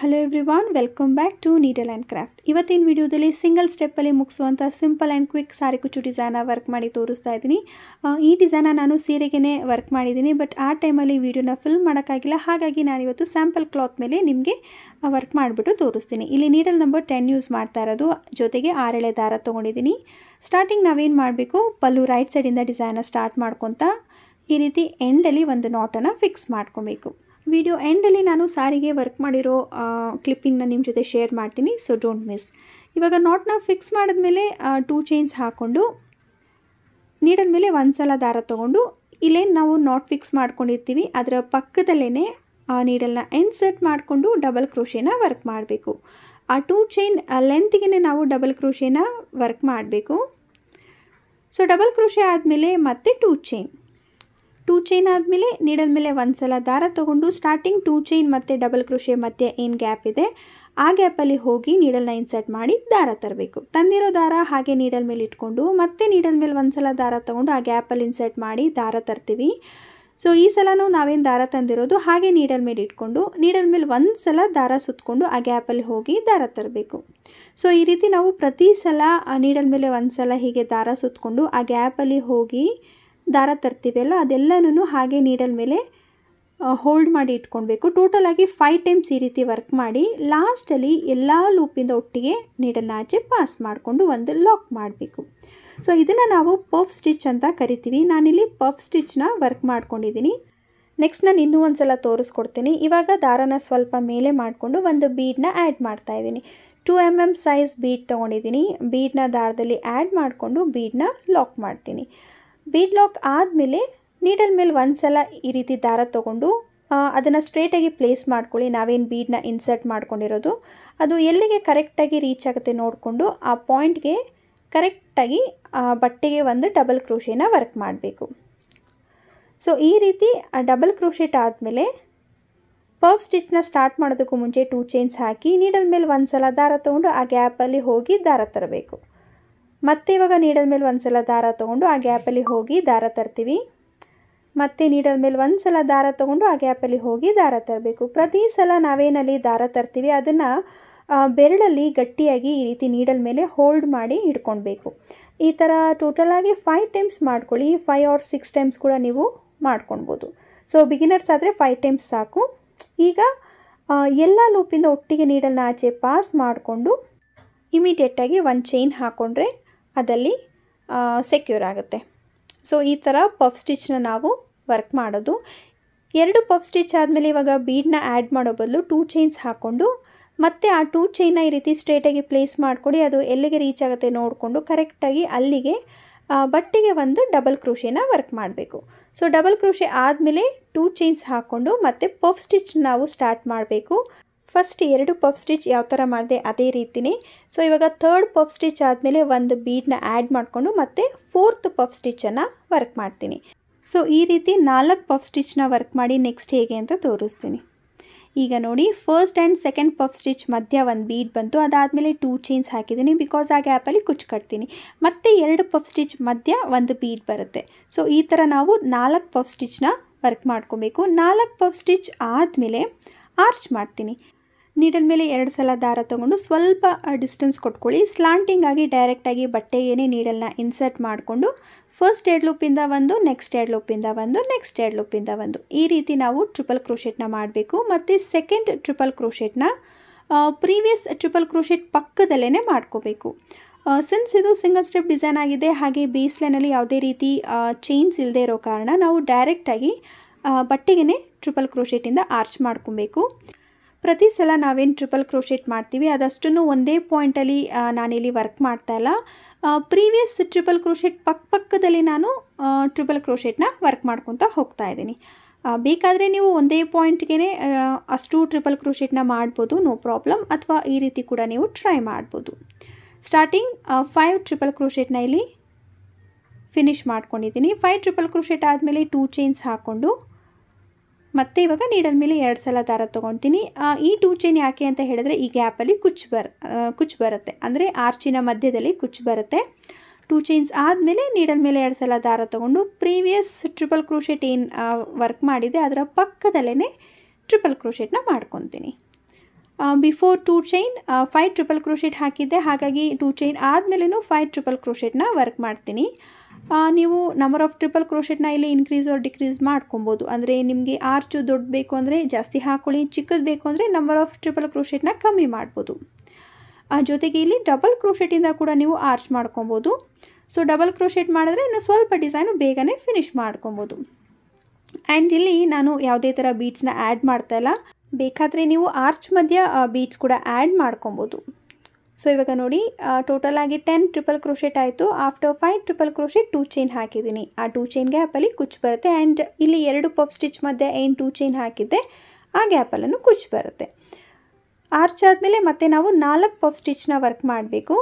hello every welcome back to needle and craft ಇವತ್ತಿನ ವಿಡಿಯೋದಲ್ಲಿ single ಸ್ಟೆಪ್ಪಲ್ಲಿ ಮುಗಿಸುವಂಥ ಸಿಂಪಲ್ ಆ್ಯಂಡ್ ಕ್ವಿಕ್ ಸಾರಿ ಕುಚ್ಚು ಡಿಸೈನ ವರ್ಕ್ ಮಾಡಿ ತೋರಿಸ್ತಾ ಇದ್ದೀನಿ ಈ ಡಿಸೈನ ನಾನು ಸೀರೆಗೇ ವರ್ಕ್ ಮಾಡಿದ್ದೀನಿ ಬಟ್ ಆ ಟೈಮಲ್ಲಿ ವಿಡಿಯೋನ ಫಿಲ್ ಮಾಡೋಕ್ಕಾಗಿಲ್ಲ ಹಾಗಾಗಿ ನಾನಿವತ್ತು ಸ್ಯಾಂಪಲ್ ಕ್ಲಾತ್ ಮೇಲೆ ನಿಮಗೆ ವರ್ಕ್ ಮಾಡಿಬಿಟ್ಟು ತೋರಿಸ್ತೀನಿ ಇಲ್ಲಿ ನೀಡಲ್ ನಂಬರ್ ಟೆನ್ ಯೂಸ್ ಮಾಡ್ತಾ ಇರೋದು ಜೊತೆಗೆ ಆರೆಳೆ ದಾರ ತೊಗೊಂಡಿದ್ದೀನಿ ಸ್ಟಾರ್ಟಿಂಗ್ ನಾವೇನು ಮಾಡಬೇಕು ಪಲ್ಲು ರೈಟ್ ಸೈಡಿಂದ ಡಿಸೈನ ಸ್ಟಾರ್ಟ್ ಮಾಡ್ಕೊತ ಈ ರೀತಿ ಎಂಡಲ್ಲಿ ಒಂದು ನಾಟನ್ನು ಫಿಕ್ಸ್ ಮಾಡ್ಕೊಬೇಕು ವಿಡಿಯೋ ಎಂಡಲ್ಲಿ ನಾನು ಸಾರಿಗೆ ವರ್ಕ್ ಮಾಡಿರೋ ಕ್ಲಿಪ್ಪಿಂಗ್ನ ನಿಮ್ಮ ಜೊತೆ ಶೇರ್ ಮಾಡ್ತೀನಿ ಸೊ ಡೋಂಟ್ ಮಿಸ್ ಇವಾಗ ನಾಟ್ನ ಫಿಕ್ಸ್ ಮಾಡಿದ್ಮೇಲೆ ಟೂ ಚೈನ್ಸ್ ಹಾಕ್ಕೊಂಡು ನೀಡಿದ್ಮೇಲೆ ಮೇಲೆ ಒಂದು ಸಲ ದಾರ ತೊಗೊಂಡು ಇಲ್ಲೇನು ನಾವು ನಾಟ್ ಫಿಕ್ಸ್ ಮಾಡ್ಕೊಂಡಿರ್ತೀವಿ ಅದರ ಪಕ್ಕದಲ್ಲೇ ನೀಡಲ್ನ ಇನ್ಸರ್ಟ್ ಮಾಡಿಕೊಂಡು ಡಬಲ್ ಕ್ರೋಶೇನ ವರ್ಕ್ ಮಾಡಬೇಕು ಆ ಟೂ ಚೈನ್ ಲೆಂತ್ಗೆ ನಾವು ಡಬಲ್ ಕ್ರೋಶೇನ ವರ್ಕ್ ಮಾಡಬೇಕು ಸೊ ಡಬಲ್ ಕ್ರೋಶೆ ಆದಮೇಲೆ ಮತ್ತೆ ಟೂ ಚೈನ್ ಟೂ ಚೈನ್ ಆದಮೇಲೆ ನೀಡಲ್ ಮೇಲೆ ಒಂದು ಸಲ ದಾರ ತೊಗೊಂಡು ಸ್ಟಾರ್ಟಿಂಗ್ ಟೂ ಚೈನ್ ಮತ್ತು ಡಬಲ್ ಕ್ರೋಶೆ ಮಧ್ಯೆ ಏನು ಗ್ಯಾಪ್ ಇದೆ ಆ ಗ್ಯಾಪಲ್ಲಿ ಹೋಗಿ ನೀಡಲ್ನ ಇನ್ಸರ್ಟ್ ಮಾಡಿ ದಾರ ತರಬೇಕು ತಂದಿರೋ ದಾರ ಹಾಗೆ ನೀಡಲ್ ಮೇಲೆ ಇಟ್ಕೊಂಡು ಮತ್ತೆ ನೀಡಲ್ ಮೇಲೆ ಒಂದು ಸಲ ದಾರ ತೊಗೊಂಡು ಆ ಗ್ಯಾಪಲ್ಲಿ ಇನ್ಸರ್ಟ್ ಮಾಡಿ ದಾರ ತರ್ತೀವಿ ಸೊ ಈ ಸಲನೂ ನಾವೇನು ದಾರ ತಂದಿರೋದು ಹಾಗೆ ನೀಡಲ್ ಮೇಲೆ ಇಟ್ಕೊಂಡು ನೀಡಲ್ ಮೇಲೆ ಒಂದು ಸಲ ದಾರ ಸುತ್ತಕೊಂಡು ಆ ಗ್ಯಾಪಲ್ಲಿ ಹೋಗಿ ದಾರ ತರಬೇಕು ಸೊ ಈ ರೀತಿ ನಾವು ಪ್ರತಿ ಸಲ ನೀಡಲ್ ಮೇಲೆ ಒಂದು ಸಲ ಹೀಗೆ ದಾರ ಸುತ್ತಕೊಂಡು ಆ ಗ್ಯಾಪಲ್ಲಿ ಹೋಗಿ ದಾರ ತರ್ತೀವಲ್ಲ ಅದೆಲ್ಲನೂ ಹಾಗೆ ನೀಡಲ್ ಮೇಲೆ ಹೋಲ್ಡ್ ಮಾಡಿ ಇಟ್ಕೊಳ್ಬೇಕು ಟೋಟಲಾಗಿ ಫೈವ್ ಟೈಮ್ಸ್ ಈ ರೀತಿ ವರ್ಕ್ ಮಾಡಿ ಲಾಸ್ಟಲ್ಲಿ ಎಲ್ಲ ಲೂಪಿಂದ ಒಟ್ಟಿಗೆ ನೀಡಲ್ನ ಆಚೆ ಪಾಸ್ ಮಾಡಿಕೊಂಡು ಒಂದು ಲಾಕ್ ಮಾಡಬೇಕು ಸೊ ಇದನ್ನು ನಾವು ಪಫ್ ಸ್ಟಿಚ್ ಅಂತ ಕರಿತೀವಿ ನಾನಿಲ್ಲಿ ಪಫ್ ಸ್ಟಿಚ್ನ ವರ್ಕ್ ಮಾಡ್ಕೊಂಡಿದ್ದೀನಿ ನೆಕ್ಸ್ಟ್ ನಾನು ಇನ್ನೂ ಒಂದು ಸಲ ತೋರಿಸ್ಕೊಡ್ತೀನಿ ಇವಾಗ ದಾರನ ಸ್ವಲ್ಪ ಮೇಲೆ ಮಾಡಿಕೊಂಡು ಒಂದು ಬೀಡನ್ನ ಆ್ಯಡ್ ಇದ್ದೀನಿ two M M size bead ತೊಗೊಂಡಿದ್ದೀನಿ ಬೀಡನ್ನ ದಾರದಲ್ಲಿ ಆ್ಯಡ್ ಮಾಡಿಕೊಂಡು ಬೀಡನ್ನ ಲಾಕ್ ಮಾಡ್ತೀನಿ ಬೀಡ್ ಲಾಕ್ ಆದಮೇಲೆ ನೀಡಲ್ ಮೇಲೆ ಒಂದು ಸಲ ಈ ರೀತಿ ದಾರ ತೊಗೊಂಡು ಅದನ್ನು ಸ್ಟ್ರೇಟಾಗಿ ಪ್ಲೇಸ್ ಮಾಡ್ಕೊಳ್ಳಿ ನಾವೇನು ಬೀಡನ್ನ ಇನ್ಸರ್ಟ್ ಮಾಡ್ಕೊಂಡಿರೋದು ಅದು ಎಲ್ಲಿಗೆ ಕರೆಕ್ಟಾಗಿ ರೀಚ್ ಆಗುತ್ತೆ ನೋಡಿಕೊಂಡು ಆ ಪಾಯಿಂಟ್ಗೆ ಕರೆಕ್ಟಾಗಿ ಬಟ್ಟೆಗೆ ಒಂದು ಡಬಲ್ ಕ್ರೋಶೇನ ವರ್ಕ್ ಮಾಡಬೇಕು ಸೊ ಈ ರೀತಿ ಡಬಲ್ ಕ್ರೋಶೇಟ್ ಆದಮೇಲೆ ಪರ್ವ್ ಸ್ಟಿಚ್ನ ಸ್ಟಾರ್ಟ್ ಮಾಡೋದಕ್ಕೂ ಮುಂಚೆ ಟೂ ಚೈನ್ಸ್ ಹಾಕಿ ನೀಡಲ್ ಮೇಲೆ ಒಂದು ಸಲ ದಾರ ತೊಗೊಂಡು ಆ ಗ್ಯಾಪಲ್ಲಿ ಹೋಗಿ ದಾರ ತರಬೇಕು ಮತ್ತೆ ಇವಾಗ ನೀಡಲ್ ಮೇಲೆ ಒಂದು ಸಲ ದಾರ ತೊಗೊಂಡು ಆ ಗ್ಯಾಪಲ್ಲಿ ಹೋಗಿ ದಾರ ತರ್ತೀವಿ ಮತ್ತೆ ನೀಡಲ್ ಮೇಲೆ ಒಂದು ಸಲ ದಾರ ತೊಗೊಂಡು ಆ ಗ್ಯಾಪಲ್ಲಿ ಹೋಗಿ ದಾರ ತರಬೇಕು ಪ್ರತಿ ಸಲ ನಾವೇನಲ್ಲಿ ದಾರ ತರ್ತೀವಿ ಅದನ್ನು ಬೆರಳಲ್ಲಿ ಗಟ್ಟಿಯಾಗಿ ಈ ರೀತಿ ನೀಡಲ್ ಮೇಲೆ ಹೋಲ್ಡ್ ಮಾಡಿ ಇಟ್ಕೊಳ್ಬೇಕು ಈ ಥರ ಟೋಟಲಾಗಿ ಫೈವ್ ಟೈಮ್ಸ್ ಮಾಡ್ಕೊಳ್ಳಿ ಫೈವ್ ಆರ್ ಸಿಕ್ಸ್ ಟೈಮ್ಸ್ ಕೂಡ ನೀವು ಮಾಡ್ಕೊಳ್ಬೋದು ಸೊ ಬಿಗಿನರ್ಸ್ ಆದರೆ ಫೈವ್ ಟೈಮ್ಸ್ ಸಾಕು ಈಗ ಎಲ್ಲ ಲೂಪಿಂದ ಒಟ್ಟಿಗೆ ನೀಡಲ್ನ ಆಚೆ ಪಾಸ್ ಮಾಡಿಕೊಂಡು ಇಮಿಡಿಯೇಟಾಗಿ ಒಂದು ಚೈನ್ ಹಾಕ್ಕೊಂಡ್ರೆ ಅದಲ್ಲಿ ಸೆಕ್ಯೂರ್ ಆಗುತ್ತೆ ಸೊ ಈ ಥರ ಪಫ್ ಸ್ಟಿಚ್ನ ನಾವು ವರ್ಕ್ ಮಾಡೋದು ಎರಡು ಪಫ್ ಸ್ಟಿಚ್ ಆದಮೇಲೆ ಇವಾಗ ಬೀಡನ್ನ ಆ್ಯಡ್ ಮಾಡೋ ಬದಲು ಟೂ ಚೈನ್ಸ್ ಹಾಕ್ಕೊಂಡು ಮತ್ತು ಆ ಟೂ ಚೈನ್ನ ಈ ರೀತಿ ಸ್ಟ್ರೇಟಾಗಿ ಪ್ಲೇಸ್ ಮಾಡಿಕೊಡಿ ಅದು ಎಲ್ಲಿಗೆ ರೀಚ್ ಆಗುತ್ತೆ ನೋಡಿಕೊಂಡು ಕರೆಕ್ಟಾಗಿ ಅಲ್ಲಿಗೆ ಬಟ್ಟೆಗೆ ಒಂದು ಡಬಲ್ ಕ್ರೋಶೆನ ವರ್ಕ್ ಮಾಡಬೇಕು ಸೊ ಡಬಲ್ ಕ್ರೋಶೆ ಆದಮೇಲೆ ಟೂ ಚೈನ್ಸ್ ಹಾಕ್ಕೊಂಡು ಮತ್ತು ಪಫ್ ಸ್ಟಿಚ್ ನಾವು ಸ್ಟಾರ್ಟ್ ಮಾಡಬೇಕು ಫಸ್ಟ್ ಎರಡು ಪಫ್ ಸ್ಟಿಚ್ ಯಾವ ಥರ ಮಾಡಿದೆ ಅದೇ ರೀತಿನೇ ಸೊ ಇವಾಗ ಥರ್ಡ್ ಪಫ್ ಸ್ಟಿಚ್ ಆದಮೇಲೆ ಒಂದು ಬೀಡನ್ನ ಆ್ಯಡ್ ಮಾಡಿಕೊಂಡು ಮತ್ತು ಫೋರ್ತ್ ಪಫ್ ಸ್ಟಿಚ್ಚನ್ನು ವರ್ಕ್ ಮಾಡ್ತೀನಿ ಸೊ ಈ ರೀತಿ ನಾಲ್ಕು ಪಫ್ ಸ್ಟಿಚ್ನ ವರ್ಕ್ ಮಾಡಿ ನೆಕ್ಸ್ಟ್ ಹೇಗೆ ಅಂತ ತೋರಿಸ್ತೀನಿ ಈಗ ನೋಡಿ first and second puff stitch ಮಧ್ಯ ಒಂದು ಬೀಡ್ ಬಂತು ಅದಾದಮೇಲೆ ಟೂ ಚೈನ್ಸ್ ಹಾಕಿದ್ದೀನಿ ಬಿಕಾಸ್ ಆ ಗ್ಯಾಪಲ್ಲಿ ಕುಚ್ ಕಟ್ತೀನಿ ಮತ್ತು ಎರಡು ಪಫ್ ಸ್ಟಿಚ್ ಮಧ್ಯ ಒಂದು ಬೀಡ್ ಬರುತ್ತೆ ಸೊ ಈ ಥರ ನಾವು ನಾಲ್ಕು ಪಫ್ ಸ್ಟಿಚ್ನ ವರ್ಕ್ ಮಾಡ್ಕೊಬೇಕು ನಾಲ್ಕು ಪಫ್ ಸ್ಟಿಚ್ ಆದಮೇಲೆ ಆರ್ಚ್ ಮಾಡ್ತೀನಿ ನೀಡಲ್ ಮೇಲೆ ಎರಡು ಸಲ ದಾರ ತೊಗೊಂಡು ಸ್ವಲ್ಪ ಡಿಸ್ಟೆನ್ಸ್ ಕೊಟ್ಕೊಳ್ಳಿ ಸ್ಲಾಂಟಿಂಗಾಗಿ ಡೈರೆಕ್ಟಾಗಿ ಬಟ್ಟೆಗೇನೆ ನೀಡಲ್ನ ಇನ್ಸರ್ಟ್ ಮಾಡಿಕೊಂಡು ಫಸ್ಟ್ ಎರಡು ಲೂಪಿಂದ ಒಂದು ನೆಕ್ಸ್ಟ್ ಎರಡು ಲೂಪಿಂದ ಒಂದು ನೆಕ್ಸ್ಟ್ ಎರಡು ಲೂಪಿಂದ ಒಂದು ಈ ರೀತಿ ನಾವು ಟ್ರಿಪಲ್ ಕ್ರೋಶೆಟ್ನ ಮಾಡಬೇಕು ಮತ್ತು ಸೆಕೆಂಡ್ ಟ್ರಿಪಲ್ ಕ್ರೋಶೆಟ್ನ ಪ್ರೀವಿಯಸ್ ಟ್ರಿಪಲ್ ಕ್ರೋಶೆಟ್ ಪಕ್ಕದಲ್ಲೇ ಮಾಡ್ಕೋಬೇಕು ಸಿನ್ಸ್ ಇದು ಸಿಂಗಲ್ ಸ್ಟೆಪ್ ಡಿಸೈನ್ ಆಗಿದೆ ಹಾಗೆ ಬೇಸ್ಲೈನಲ್ಲಿ ಯಾವುದೇ ರೀತಿ ಚೈನ್ಸ್ ಇಲ್ಲದೆ ಇರೋ ಕಾರಣ ನಾವು ಡೈರೆಕ್ಟಾಗಿ ಬಟ್ಟೆಗೆ ಟ್ರಿಪಲ್ ಕ್ರೋಶೆಟಿಂದ ಆರ್ಚ್ ಮಾಡ್ಕೊಬೇಕು ಪ್ರತಿ ಸಲ ನಾವೇನು ಟ್ರಿಪಲ್ ಕ್ರೋಶೆಟ್ ಮಾಡ್ತೀವಿ ಅದಷ್ಟನ್ನು ಒಂದೇ ಪಾಯಿಂಟಲ್ಲಿ ನಾನಿಲ್ಲಿ ವರ್ಕ್ ಮಾಡ್ತಾ ಇಲ್ಲ ಪ್ರೀವಿಯಸ್ ಟ್ರಿಪಲ್ ಕ್ರೋಶೆಟ್ ಪಕ್ಕ ಪಕ್ಕದಲ್ಲಿ ನಾನು ಟ್ರಿಪಲ್ ಕ್ರೋಶೆಟ್ನ ವರ್ಕ್ ಮಾಡ್ಕೊತಾ ಹೋಗ್ತಾ ಇದ್ದೀನಿ ಬೇಕಾದರೆ ನೀವು ಒಂದೇ ಪಾಯಿಂಟ್ಗೆ ಅಷ್ಟು ಟ್ರಿಪಲ್ ಕ್ರೋಶೆಟ್ನ ಮಾಡ್ಬೋದು ನೋ ಪ್ರಾಬ್ಲಮ್ ಅಥವಾ ಈ ರೀತಿ ಕೂಡ ನೀವು ಟ್ರೈ ಮಾಡ್ಬೋದು ಸ್ಟಾರ್ಟಿಂಗ್ ಫೈವ್ ಟ್ರಿಪಲ್ ಕ್ರೋಶೆಟ್ನ ಇಲ್ಲಿ ಫಿನಿಷ್ ಮಾಡ್ಕೊಂಡಿದ್ದೀನಿ ಫೈವ್ ಟ್ರಿಪಲ್ ಕ್ರೋಶೆಟ್ ಆದಮೇಲೆ ಟೂ ಚೈನ್ಸ್ ಹಾಕ್ಕೊಂಡು ಮತ್ತೆ ಇವಾಗ ನೀಡಲ್ ಮೇಲೆ ಎರಡು ಸಲ ದಾರ ತೊಗೊತೀನಿ ಈ ಟೂ ಚೈನ್ ಯಾಕೆ ಅಂತ ಹೇಳಿದ್ರೆ ಈ ಗ್ಯಾಪಲ್ಲಿ ಕುಚ್ಚು ಬರ್ ಕುಚ್ಚು ಬರುತ್ತೆ ಅಂದರೆ ಆರ್ಚಿನ ಮಧ್ಯದಲ್ಲಿ ಕುಚ್ಚು ಬರುತ್ತೆ ಟೂ ಚೈನ್ಸ್ ಆದಮೇಲೆ ನೀಡಲ್ ಮೇಲೆ ಎರಡು ಸಲ ದಾರ ತೊಗೊಂಡು ಪ್ರೀವಿಯಸ್ ಟ್ರಿಪಲ್ ಕ್ರೋಶೆಟ್ ಏನು ವರ್ಕ್ ಮಾಡಿದೆ ಅದರ ಪಕ್ಕದಲ್ಲೇ ಟ್ರಿಪಲ್ ಕ್ರೋಶೆಟ್ನ ಮಾಡ್ಕೊತೀನಿ before two chain five triple crochet ಹಾಕಿದ್ದೆ ಹಾಗಾಗಿ ಟೂ ಚೈನ್ ಆದಮೇಲೂ ಫೈವ್ ಟ್ರಿಪಲ್ ಕ್ರೋಶೆಟ್ನ ವರ್ಕ್ ಮಾಡ್ತೀನಿ ನೀವು ನಂಬರ್ ಆಫ್ ಟ್ರಿಪಲ್ ಕ್ರೋಶೆಟ್ನ ಇಲ್ಲಿ ಇನ್ಕ್ರೀಸ್ ಆರ್ ಡಿಕ್ರೀಸ್ ಮಾಡ್ಕೊಬೋದು ಅಂದರೆ ನಿಮಗೆ ಆರ್ಚು ದೊಡ್ಡ ಬೇಕು ಅಂದರೆ ಜಾಸ್ತಿ ಹಾಕೊಳ್ಳಿ ಚಿಕ್ಕದು ಬೇಕು ಅಂದರೆ ನಂಬರ್ ಆಫ್ ಟ್ರಿಪಲ್ ಕ್ರೋಶೆಟ್ನ ಕಮ್ಮಿ ಮಾಡ್ಬೋದು ಜೊತೆಗೆ ಇಲ್ಲಿ ಡಬಲ್ ಕ್ರೋಶೆಟಿಂದ ಕೂಡ ನೀವು ಆರ್ಚ್ ಮಾಡ್ಕೊಬೋದು ಸೊ ಡಬಲ್ ಕ್ರೋಶೆಟ್ ಮಾಡಿದ್ರೆ ಇನ್ನು ಸ್ವಲ್ಪ ಡಿಸೈನು ಬೇಗನೆ ಫಿನಿಷ್ ಮಾಡ್ಕೊಬೋದು ಆ್ಯಂಡ್ ಇಲ್ಲಿ ನಾನು ಯಾವುದೇ ಥರ ಬೀಚ್ನ ಆ್ಯಡ್ ಮಾಡ್ತಾ ಇಲ್ಲ ಬೇಕಾದರೆ ನೀವು ಆರ್ಚ್ ಮಧ್ಯ ಬೀಚ್ ಕೂಡ ಆ್ಯಡ್ ಮಾಡ್ಕೊಬೋದು ಸೊ ಇವಾಗ ನೋಡಿ ಟೋಟಲ್ ಆಗಿ ಟೆನ್ ಟ್ರಿಪಲ್ ಕ್ರೋಶೆಟ್ ಆಯಿತು after five triple crochet two chain ಹಾಕಿದ್ದೀನಿ ಆ ಟೂ ಚೈನ್ ಗ್ಯಾಪಲ್ಲಿ ಕುಚ್ ಬರುತ್ತೆ ಆ್ಯಂಡ್ ಇಲ್ಲಿ ಎರಡು ಪಫ್ ಸ್ಟಿಚ್ ಮಧ್ಯೆ ಏನು ಟೂ ಚೈನ್ ಹಾಕಿದ್ದೆ ಆ ಗ್ಯಾಪಲ್ಲನ್ನು ಕುಚ್ ಬರುತ್ತೆ ಆರ್ಚ್ ಆದಮೇಲೆ ಮತ್ತೆ ನಾವು ನಾಲ್ಕು ಪಫ್ ಸ್ಟಿಚ್ನ ವರ್ಕ್ ಮಾಡಬೇಕು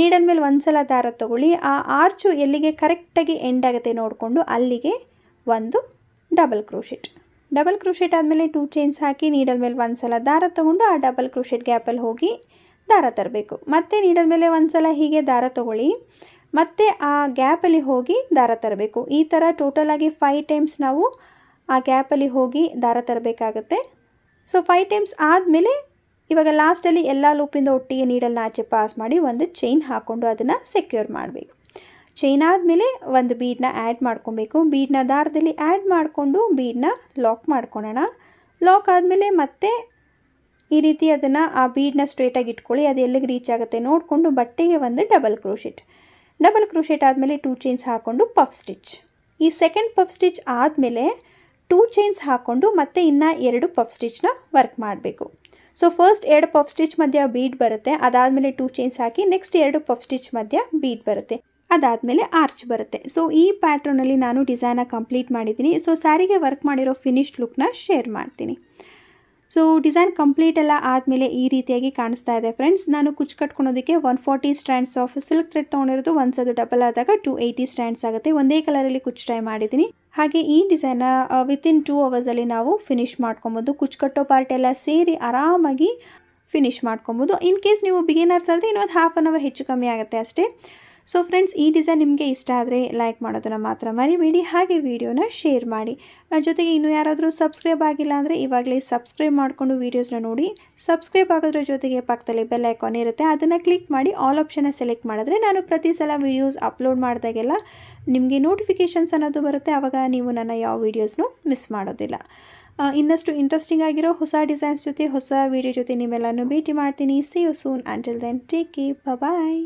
ನೀಡಲ್ ಮೇಲೆ ಒಂದು ಸಲ ದಾರ ತೊಗೊಳ್ಳಿ ಆ ಆರ್ಚು ಎಲ್ಲಿಗೆ ಕರೆಕ್ಟಾಗಿ ಎಂಡ್ ಆಗುತ್ತೆ ನೋಡಿಕೊಂಡು ಅಲ್ಲಿಗೆ ಒಂದು ಡಬಲ್ ಕ್ರೋಶೆಟ್ ಡಬಲ್ ಕ್ರೋಶೆಟ್ ಆದಮೇಲೆ ಟೂ ಚೈನ್ಸ್ ಹಾಕಿ ನೀಡಲ್ ಮೇಲೆ ಒಂದು ಸಲ ದಾರ ತೊಗೊಂಡು ಆ ಡಬಲ್ ಕ್ರೋಶೆಟ್ ಗ್ಯಾಪಲ್ಲಿ ಹೋಗಿ ದಾರ ತರಬೇಕು ಮತ್ತೆ ನೀಡಿದ ಮೇಲೆ ಒಂದು ಸಲ ಹೀಗೆ ದಾರ ತಗೊಳ್ಳಿ ಮತ್ತೆ ಆ ಗ್ಯಾಪಲ್ಲಿ ಹೋಗಿ ದಾರ ತರಬೇಕು ಈ ಥರ ಟೋಟಲಾಗಿ ಫೈವ್ ಟೈಮ್ಸ್ ನಾವು ಆ ಗ್ಯಾಪಲ್ಲಿ ಹೋಗಿ ದಾರ ತರಬೇಕಾಗತ್ತೆ ಸೊ ಫೈವ್ ಟೈಮ್ಸ್ ಆದಮೇಲೆ ಇವಾಗ ಲಾಸ್ಟಲ್ಲಿ ಎಲ್ಲ ಲೂಪಿಂದ ಒಟ್ಟಿಗೆ ನೀಡಲ್ನ ಆಚೆ ಪಾಸ್ ಮಾಡಿ ಒಂದು ಚೈನ್ ಹಾಕ್ಕೊಂಡು ಅದನ್ನು ಸೆಕ್ಯೂರ್ ಮಾಡಬೇಕು ಚೈನ್ ಆದಮೇಲೆ ಒಂದು ಬೀಡನ್ನ ಆ್ಯಡ್ ಮಾಡ್ಕೊಬೇಕು ಬೀಡನ್ನ ದಾರದಲ್ಲಿ ಆ್ಯಡ್ ಮಾಡಿಕೊಂಡು ಬೀಡನ್ನ ಲಾಕ್ ಮಾಡ್ಕೊಳ್ಳೋಣ ಲಾಕ್ ಆದಮೇಲೆ ಮತ್ತೆ ಈ ರೀತಿ ಅದನ್ನು ಆ ಬೀಡನ್ನ ಸ್ಟ್ರೇಟಾಗಿ ಇಟ್ಕೊಳ್ಳಿ ಅದು ಎಲ್ಲಿಗೆ ರೀಚ್ ಆಗುತ್ತೆ ನೋಡಿಕೊಂಡು ಬಟ್ಟೆಗೆ ಒಂದು ಡಬಲ್ ಕ್ರೋಶೆಟ್ ಡಬಲ್ ಕ್ರೋಶೆಟ್ ಆದಮೇಲೆ ಟೂ ಚೈನ್ಸ್ ಹಾಕ್ಕೊಂಡು ಪಫ್ ಸ್ಟಿಚ್ ಈ ಸೆಕೆಂಡ್ ಪಫ್ ಸ್ಟಿಚ್ ಆದಮೇಲೆ ಟೂ ಚೈನ್ಸ್ ಹಾಕ್ಕೊಂಡು ಮತ್ತೆ ಇನ್ನು ಎರಡು ಪಫ್ ಸ್ಟಿಚ್ನ ವರ್ಕ್ ಮಾಡಬೇಕು ಸೊ ಫಸ್ಟ್ ಎರಡು ಪಫ್ ಸ್ಟಿಚ್ ಮಧ್ಯ ಬೀಡ್ ಬರುತ್ತೆ ಅದಾದಮೇಲೆ ಟೂ ಚೈನ್ಸ್ ಹಾಕಿ ನೆಕ್ಸ್ಟ್ ಎರಡು ಪಫ್ ಸ್ಟಿಚ್ ಮಧ್ಯ ಬೀಡ್ ಬರುತ್ತೆ ಅದಾದಮೇಲೆ ಆರ್ಚ್ ಬರುತ್ತೆ ಸೊ ಈ ಪ್ಯಾಟ್ರನಲ್ಲಿ ನಾನು ಡಿಸೈನ ಕಂಪ್ಲೀಟ್ ಮಾಡಿದ್ದೀನಿ ಸೊ ಸ್ಯಾರಿಗೆ ವರ್ಕ್ ಮಾಡಿರೋ ಫಿನಿಶ್ ಲುಕ್ನ ಶೇರ್ ಮಾಡ್ತೀನಿ ಸೊ ಡಿಸೈನ್ ಕಂಪ್ಲೀಟ್ ಎಲ್ಲ ಆದಮೇಲೆ ಈ ರೀತಿಯಾಗಿ ಕಾಣಿಸ್ತಾ ಇದೆ ಫ್ರೆಂಡ್ಸ್ ನಾನು ಕುಚ್ ಕಟ್ಕೊಳೋದಕ್ಕೆ one forty strands of silk thread ತೊಗೊಂಡಿರೋದು ಒಂದು ಅದು ಡಬಲ್ ಆದಾಗ ಟು ಏಯ್ಟಿ ಸ್ಟ್ಯಾಂಡ್ಸ್ ಆಗುತ್ತೆ ಒಂದೇ ಕಲರಲ್ಲಿ ಕುಚ್ ಟ್ರೈ ಮಾಡಿದ್ದೀನಿ ಹಾಗೆ ಈ ಡಿಸೈನ್ನ ವಿತಿನ್ ಟೂ ಅವರ್ಸಲ್ಲಿ ನಾವು ಫಿನಿಶ್ ಮಾಡ್ಕೊಬೋದು ಕುಚ್ ಕಟ್ಟೋ ಪಾರ್ಟ್ ಎಲ್ಲ ಸೇರಿ ಆರಾಮಾಗಿ ಫಿನಿಶ್ ಮಾಡ್ಕೊಬೋದು ಇನ್ ಕೇಸ್ ನೀವು ಬಿಗಿನರ್ಸ್ ಆದರೆ ಇನ್ನೊಂದು ಹಾಫ್ ಆನ್ ಅವರ್ ಹೆಚ್ಚು ಕಮ್ಮಿ ಆಗುತ್ತೆ ಅಷ್ಟೇ ಸೊ ಫ್ರೆಂಡ್ಸ್ ಈ ಡಿಸೈನ್ ನಿಮಗೆ ಇಷ್ಟ ಆದರೆ ಲೈಕ್ ಮಾಡೋದನ್ನು ಮಾತ್ರ ಮರಿಬೇಡಿ ಹಾಗೆ ವಿಡಿಯೋನ ಶೇರ್ ಮಾಡಿ ಜೊತೆಗೆ ಇನ್ನೂ ಯಾರಾದರೂ ಸಬ್ಸ್ಕ್ರೈಬ್ ಆಗಿಲ್ಲ ಅಂದರೆ ಇವಾಗಲೇ ಸಬ್ಸ್ಕ್ರೈಬ್ ಮಾಡಿಕೊಂಡು ವೀಡಿಯೋಸ್ನ ನೋಡಿ ಸಬ್ಸ್ಕ್ರೈಬ್ ಆಗೋದ್ರ ಜೊತೆಗೆ ಪಕ್ಕದಲ್ಲಿ ಬೆಲ್ ಐಕಾನ್ ಇರುತ್ತೆ ಅದನ್ನು ಕ್ಲಿಕ್ ಮಾಡಿ ಆಲ್ ಆಪ್ಷನ್ನ ಸೆಲೆಕ್ಟ್ ಮಾಡಿದ್ರೆ ನಾನು ಪ್ರತಿ ಸಲ ವೀಡಿಯೋಸ್ ಅಪ್ಲೋಡ್ ಮಾಡಿದಾಗೆಲ್ಲ ನಿಮಗೆ ನೋಟಿಫಿಕೇಷನ್ಸ್ ಅನ್ನೋದು ಬರುತ್ತೆ ಆವಾಗ ನೀವು ನನ್ನ ಯಾವ ವೀಡಿಯೋಸ್ನೂ ಮಿಸ್ ಮಾಡೋದಿಲ್ಲ ಇನ್ನಷ್ಟು ಇಂಟ್ರೆಸ್ಟಿಂಗ್ ಆಗಿರೋ ಹೊಸ ಡಿಸೈನ್ಸ್ ಜೊತೆ ಹೊಸ ವೀಡಿಯೋ ಜೊತೆ ನಿಮ್ಮೆಲ್ಲನೂ ಭೇಟಿ ಮಾಡ್ತೀನಿ see you soon until then take care bye